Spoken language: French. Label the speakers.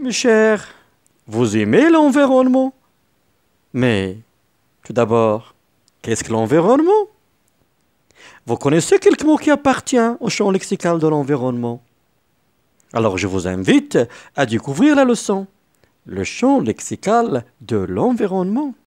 Speaker 1: Mes chers, vous aimez l'environnement Mais tout d'abord, qu'est-ce que l'environnement Vous connaissez quelques mots qui appartiennent au champ lexical de l'environnement Alors je vous invite à découvrir la leçon, le champ lexical de l'environnement.